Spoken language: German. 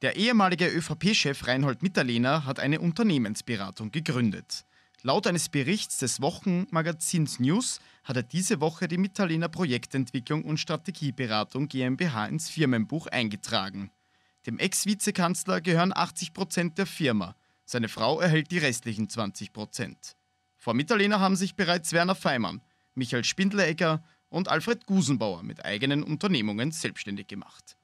Der ehemalige ÖVP-Chef Reinhold Mitterlehner hat eine Unternehmensberatung gegründet. Laut eines Berichts des Wochenmagazins News hat er diese Woche die Mitterlehner Projektentwicklung und Strategieberatung GmbH ins Firmenbuch eingetragen. Dem Ex-Vizekanzler gehören 80 Prozent der Firma. Seine Frau erhält die restlichen 20 Prozent. Vor Mitterlehner haben sich bereits Werner Feimann, Michael Spindleregger und Alfred Gusenbauer mit eigenen Unternehmungen selbstständig gemacht.